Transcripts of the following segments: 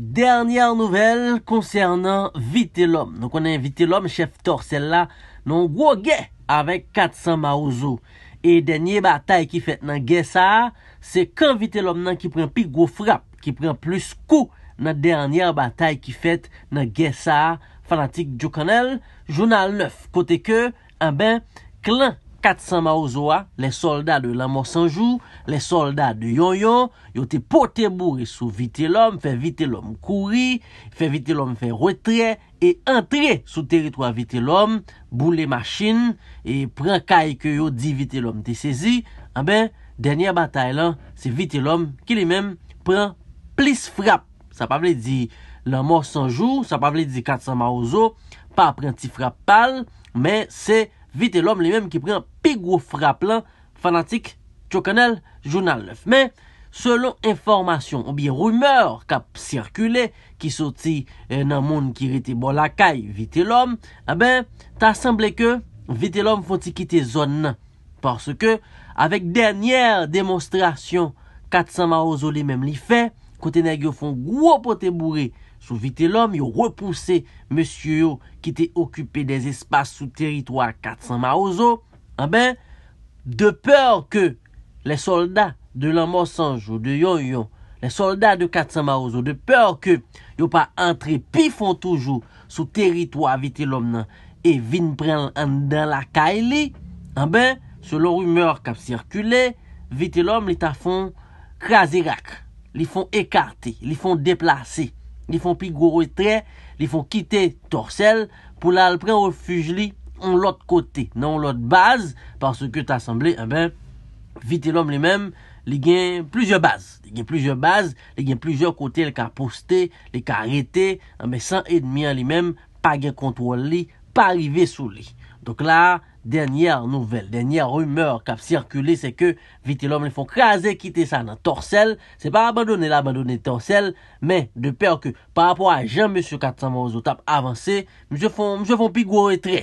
Dernyare nouvel konsernan Vite l'om Nou konen Vite l'om chef torsel non la Nou gwo ge avèk 400 maouzou E denye batay ki fèt nan ge sa Se kan Vite l'om nan ki pren pi gwo frap Ki pren plus kou nan dernyare batay ki fèt nan ge sa Fanatik Djuk Anel Jounal 9 Kote ke eh an ben klin 400 maouzo a, le soldat de l'amor sanjou, le soldat de yon yon, yo te poteboure sou vite l'om, fe vite l'om kouri, fe vite l'om fe retre, e entre sou teritwa vite l'om, boule machine, e pren kaye ke yo di vite l'om te sezi, abe, ah denye batay lan, se vite l'om ki li men, pren plis frap, sa pa vle di l'amor sanjou, sa pa vle di 400 maouzo, pa pren ti frap pal, men se vite, Vite l'om li menm ki pre an pig wou frap lan fanatik chokanel jounal 9. Men, selon informasyon ou biye rumeur kap sirkule ki soti nan euh, moun ki rete bolakay Vite l'om, a eh ben, ta semble ke Vite l'om fwoti kite zon nan. Parce ke, avek denyere demonstrasyon kat Samarozo li menm li fey, kote nag yo fon gwo pote bouri sou vite lom, yo repouse monsiyo yo ki te okupe des espase sou teritwa 400 marouzo, an ah ben, de peur ke les soldat de l'amorsanj ou de yon yon, les soldat de 400 marouzo, de peur ke yo pa entre pi fon toujou sou teritwa vite lom nan, e vin pren an dan la ka e li, an ah ben, se lo rumeur kap sirkule, vite lom li ta fon krasi rakk, li fon ekarte, li fon deplase, li fon pi gwo etre, li fon kite torsel, pou la alpre refuj li, on lot kote, nan on lot base, parce ke ta asemble, eh vite l'homme li men, li gen plujer base, li gen plujer kote, li ka poste, li ka rete, san edmian li men, pa gen kontwole li, pa rive sou li. Donk la, denyèr nouvel, denyèr rumeur kap sirkulè se ke vitè lòm li fò krasè kite sa nan torsel se pa abandonè la abandonè torsel men de perke, pa rapò a jèm M. Katsama Ozo tap avansè mse fò pi gwo retre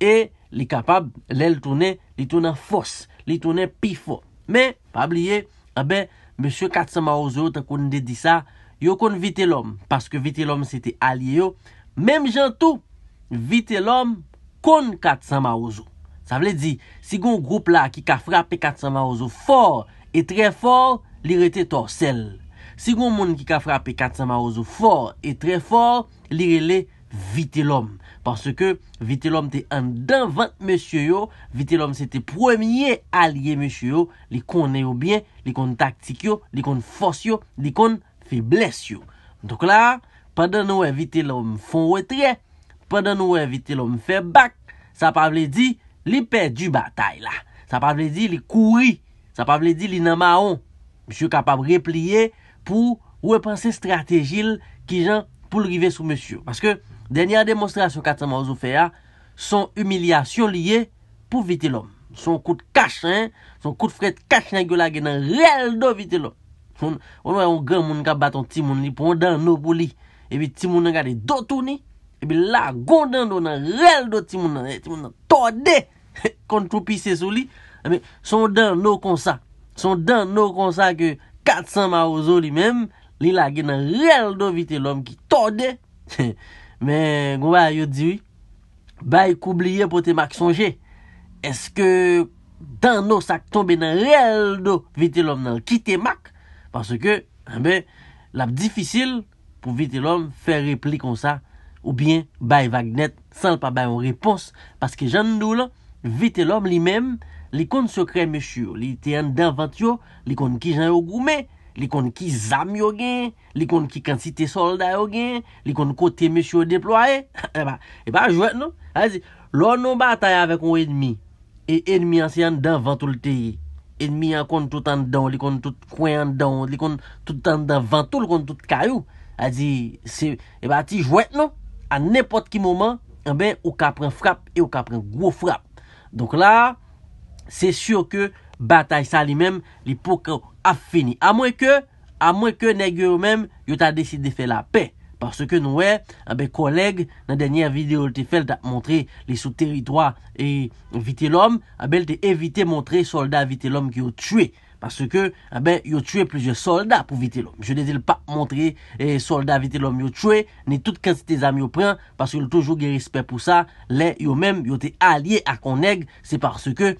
e li kapab lèl tounè li tounè fòs, li tounè pi fò men, pa blie, abè eh M. Katsama Ozo takoun de di sa yo kon vitè lòm paske vitè lòm se te alye yo menm jantou, vitè lòm kon Katsama Ozo Sa vle di, si goun groupla ki ka frapi katsama ouzo for e tre for, li rete torsel. Si goun moun ki ka frapi katsama ouzo for e tre for, li rele vite lom. Parce que vite lom te andan vant mèche yo, vite lom se te premier allié mèche yo, li konen ou bien, li kon taktik yo, li kon fos yo, li kon febles yo. Ndok la, pandan nou evite lom fon wetre, pandan nou evite lom febak, sa pa vle di vitel. Li pe du batay la. Sa pa vle di li kouri. Sa pa vle di li nama on. Msyo kapab repliye pou ouwe panse strategil ki jan pou lrive sou msyo. Paske denya demonstrasyon katama ouzo fe ya. Son humilyasyon liye pou vite lom. Son kout kachan. Son kout fred kachan gyo la gen nan rel do vite lom. Son ouwe an gen moun ka baton timoun li pou an dan nou pou li. Ebi timoun nan gade dotouni. Ebi la gondan do nan rel do timoun nan. Ebi timoun nan todé. kontropise sou li, son dan nou konsa, son dan nou konsa ke 400 ma ouzo li mem, li lage nan real do vite lom ki tode, men, konwa ayot diwi, bay koubliye pou te mak sonje, eske, dan nou sak tombe nan real do vite lom nan ki te mak, parce ke, anbe, lap difisil pou vite lom fe repli konsa, ou bien, bay vagnet, san pa bay ou repons, parce ke jan nou lan, Vite lom li mem Li kon sekre mesyo Li te an davant yo Li kon ki jan yo goume Li kon ki zami yo gen Li kon ki kansite solda yo gen Li kon kote mesyo deploye E eh ba eh jwet nou Lo nou bataye avek ou enmi E enmi an se an davant ou lteye Enmi an kon tout an dan Li kon tout kwen an dan Li kon tout an davant ou Li kon tout kayou E eh ba ti jwet nou An nepot ki mouman An ben ou ka pren frap E ou ka pren gwo frap Donk la, se sur ke batay sa li men, li poka a fini. A mwen ke, a mwen ke negyo men, yo ta deside fe la pe. Parce ke nou we, eh a be koleg, nan denye video li te fel ta montre li sou teritwa e vite lom, a eh bel te evite montre soldat vite lom ki yo tue. Paske eh yo tue pleje solda pou Vitellom. Je ne zil pa montre eh, solda Vitellom yo tue. Ne tout kensite zami yo pren. Paske yo toujou ge respect pou sa. Le yo men yo te alye akon neg. Se parce ke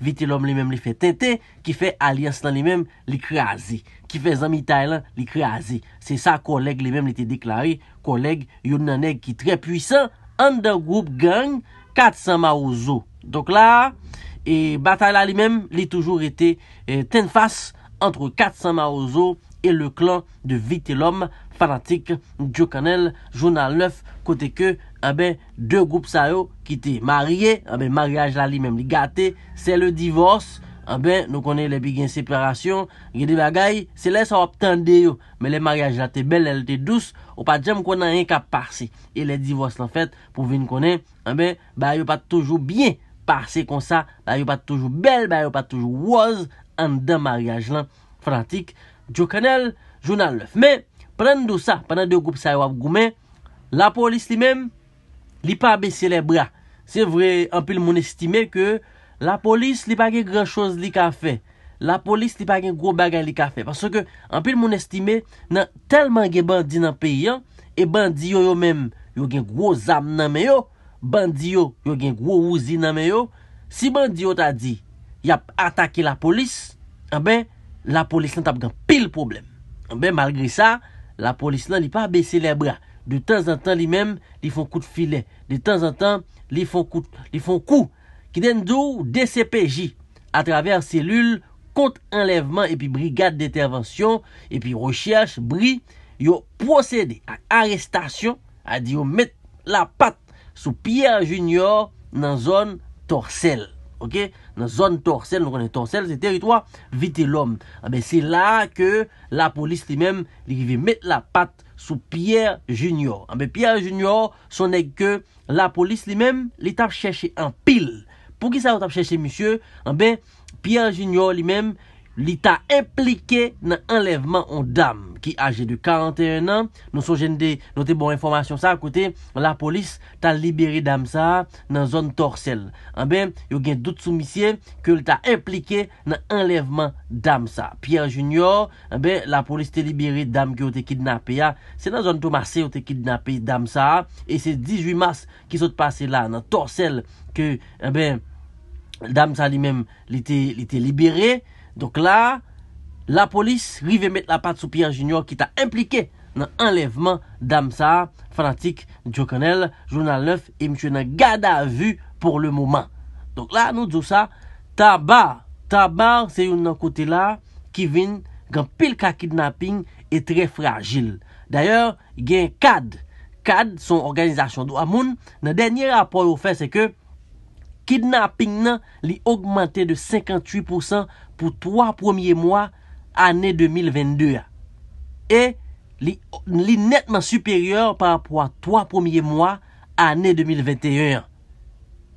Vitellom li men li fe tente. Ki fe alye aslan li men li kreazi. Ki fe zami taylan li kreazi. Se sa koleg li men li te deklare. Koleg yon nan neg ki tre pwisan. Under group gang. Kat sa ma ouzo. Donk la... E batal la li mem li toujou rete euh, ten fase Antre 400 maouzo E le klan de Vite l'homme Fanatik Jou kanel Jounal 9 Kote ke De group sa yo ki te marie Mariaj la li mem li gate Se le divos Nou kone le bi gen seperasyon Gede bagay Se le sa wap tende yo Me le mariaj la te bel La te douz Ou pa djem konen yon ka parse E le divos lan fet Pou ven konen Bayo pat toujou bien Parse kon sa, ba yon pat toujou bel, ba yon pat toujou waz, an dan maryaj lan frantik. Djo kanel, jounan lef. Me, prenndou sa, prenndou goup sa yon wav goumen, la polis li mem, li pa abese le bra. Se vre, an pil moun estime ke la polis li pa gen gran chouz li ka fe. La polis li pa gen gro bagay li ka fe. Parse ke, an pil moun estime, nan telman gen bandi nan peyi an, e bandi yo yo mem, yo gen gro zam nan me yo, bandiyo yo genk wawouzi nanmen yo, si bandiyo ta di, yap atake la polis, anbe, la polis nan tap gan pil problem. Anbe, malgre sa, la polis nan li pa abese le bra. De tan zan tan li men, li fon kout filen. De tan zan tan, li fon kout, ki den dou DCPJ, a traver selul, kont enleveman, epi brigade de intervensyon, epi recherche, bri, yo prosede ak arrestasyon, a di yo met la pat, sou Pierre Junior nan zon torsel. Ok? Nan zon torsel, nou konen torsel, se teritwa vite l'om. A ah be, se la ke la polis li mem li vi met la pat sou Pierre Junior. A ah be, Pierre Junior son ek ke la polis li mem li tap cheshe an pil. Po ki sa yo tap cheshe, misyo? A ah be, Pierre Junior li mem li ta implike nan enleveman an dam ki age de 41 an nou so jende note bon informasyon sa akote la polis ta libere dam sa nan zon torsel an ben yo gen dout sou misye ke li ta implike nan enleveman dam sa pierre junior an ben la polis te libere dam ki ou te kidnape ya se nan zon tomase ou te kidnape dam sa e se 18 mars ki sote pase la nan torsel ke an ben dam sa li men li te libere Donk la, la polis rive met la pat sou Pian Junior ki ta implike nan enleveman Dam Sa, fanatik Joe Connell, jounal 9, e mchwe nan gada vu pou le mouman. Donk la nou djousa, tabar, tabar se yon nan kote la, Kevin, gan pil ka kidnapping, e tre fragil. Daye, gen KAD, KAD, son organizasyon do amoun, nan denye rapol ou fe se ke, kidnapping nan li augmente de 58%, pou 3 pwomye mwa ane 2022. E li netman superyor parpwa 3 pwomye mwa ane 2021.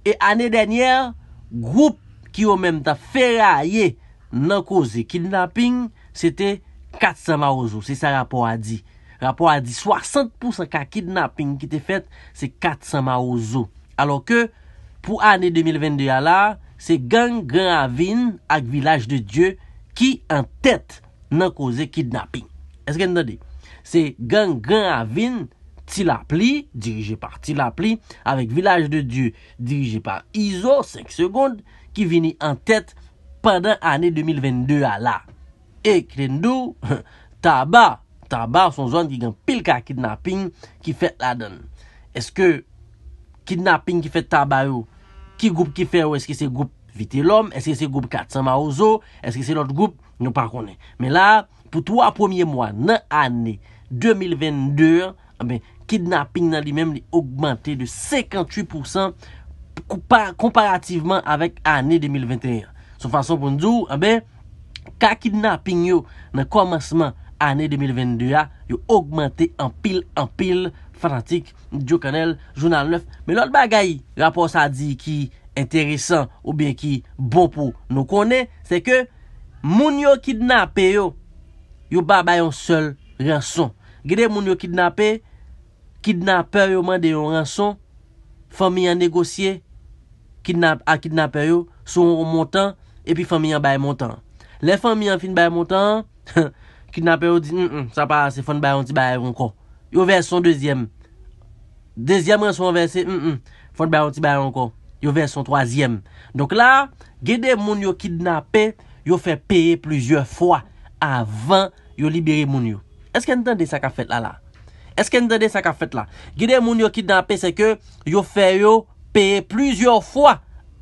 E ane denyer, group ki yo men ta feraye nan koze kidnapping, se te 400 ma ouzo. Se sa rapor a di. Rapor a di, 60% ka kidnapping ki te fet, se 400 ma ouzo. Alo ke, pou ane 2022 ala, Se gen gen avin ak vilaj de Diyo ki an tet nan koze kidnaping. E se gen nan de? Se gen gen avin Tilapli dirije par Tilapli avik vilaj de Diyo dirije par Izo 5 sekonde ki vini an tet pandan ane 2022 ala. E kren nou taba. Taba son zwan di gen pil ka kidnaping ki fet la den. E se ke kidnaping ki fet taba yo? Ki goup ki fè ou, eske se goup Vite Lom, eske se goup Katsan Maouzo, eske se lot goup, nou pa konen. Men la, pou 3 pwemye mwa nan ane 2022, ah kidnapping nan di menm li augmente de 58% komparativeman avèk ane 2021. Sou fason pou nou, ah kak kidnapping yo nan komanseman ane 2022, yo augmente anpil anpil Fantastik, Djo Kanel, Jounal 9. Men lout bagay, rapor sa di ki enteresan ou bien ki bon pou nou konen, se ke moun yo kidnap yo, yo ba bayon sol ranson. Gede moun yo kidnap, kidnap yo man deyon ranson, fami an negosye, a kidnap yo, son montan, epi fami an bay montan. Le fami an fin bay montan, kidnap yo di, sa pa se fon bayon ti bayon kon. Yo versyon 2èm. 2èm resyon versyon... Fote bayon ti bayon kon. Yo versyon 3èm. Donk la... Gede moun yo kidnapè... Yo fè pèye plüzyò fwa... avan yo libiri moun yo. Eske entende sa ka fèt la la? Eske entende sa ka fèt la? Gede moun yo kidnapè se ke... yo fè yo pèye plüzyò fwa...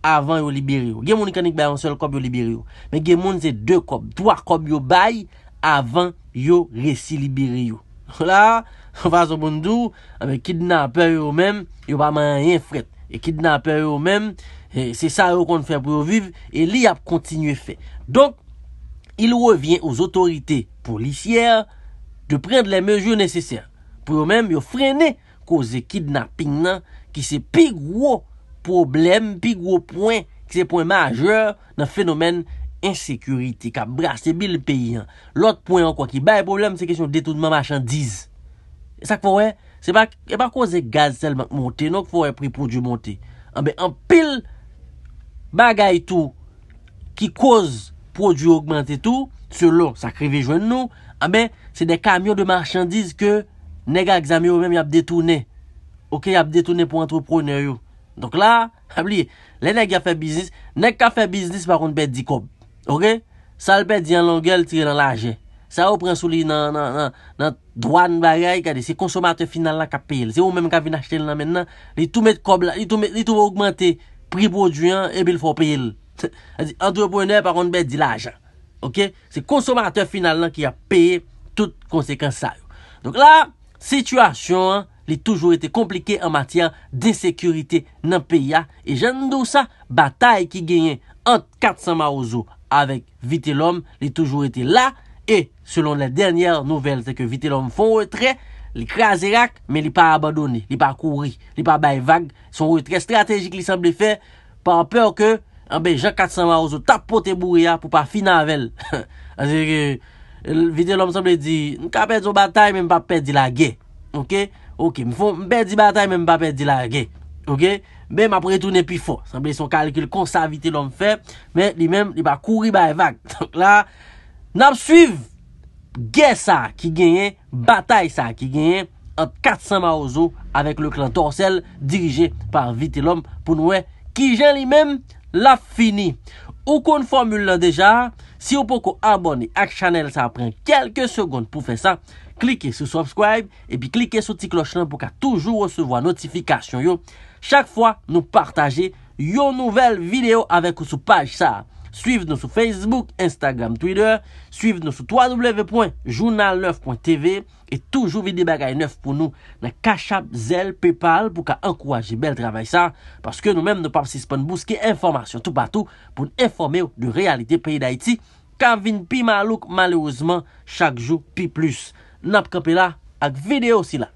avan yo libiri yo. Gede moun yon kani k bayon sol kòp yo libiri yo. Men gede moun se 2 kòp. 3 kòp yo bay... avan yo resi libiri yo. La... Vazo Bondou, ame kidnapè yo mèm, yo pa man yon frèt. E kidnapè yo mèm, se sa yo kon fè pou yo viv, e li ap kontinue fè. Donk, il revyen ouz otorite policier de pren de lè mèjou nesesèr. Pou yo mèm, yo frenè koze kidnapin nan ki se pig wò problem, pig wò poin, ki se poin majeur nan fenomen insekurite. Ka brase bil peyi an. Lòt poin an, kwa ki baye problem, se kesyon detounman machan dizi. E sak fowè, se bak, e bak wazè gaz sel montè, nòk fowè pri prodjè montè. Ambe, an pil bagay tou ki kouz prodjè augmentè tou, sou lòk sakri vijwen nou, ambe, se de kamyon de marchandiz ke nega egzami ou mèm yap detounè. Ok, yap detounè pou antropronè yo. Donk la, abliye, le nega fè biznis, neg ka fè biznis paroun pè di kob. Ok, sal pè di an langèl tirè nan lage. Sa ou prinsou li nan... Dwa n baray kade se konsomate final la ka peye. Se ou menm ka vin achete nan mennan, li tou met kob la, li tou met, li tou va augmente pribo duyan e bil fwo peye. A zi, entreprener pa ronde bet di la ajan. Ok, se konsomate final la ki a peye tout konsekensay. Donk la, situasyon li toujou ete komplike en matyan de sekurite nan peye. E jan nou sa, batay ki genyen ant 400 marouzou avek vite lom li toujou ete la. Selon la denyèr nouvel Se ke vitè lòm fon wè trè Li krasi rak Men li pa abadoni Li pa kouri Li pa bay vag Son wè trè strategik li sanble fè Pan pèr ke An bè jè katsan wè ouzo Tapote bouria Pou pa finanvel An zè ki euh, Vitè lòm sanble di Nkapèd zo batay Men mpa pèd di la gè Ok Ok Mfon mpèd di batay Men mpa pèd di la gè Ok Ben ma pwè toune pi fò Sanble son kalikil Konsa vitè lòm fè Men li mèm Li pa kouri bay vag Tonk la Nan Gè sa ki genye, batay sa ki genye, at 400 ma ouzo avèk le klan torsel dirije par Vite Lom pou nouè ki jen li mèm la fini. Ou kon formule la deja, si ou pou kon abonni ak chanel sa apren kelke segonde pou fè sa, klike sou subscribe epi klike sou ti kloch lan pou ka toujou recevo a notifikasyon yo. Chak fwa nou partaje yo nouvel video avèk ou sou paj sa. Suiv nou sou Facebook, Instagram, Twitter, suiv nou sou www.journal9.tv e toujou vide bagay 9 pou nou nan kachap, zel, paypal pou ka ankouwaje bel travay sa paske nou menm nou pap sispan bouske informasyon tout patou pou n'informe ou du realite peyi da iti kan vin pi malouk malouzman chak jou pi plus. Nap kapela ak video si la.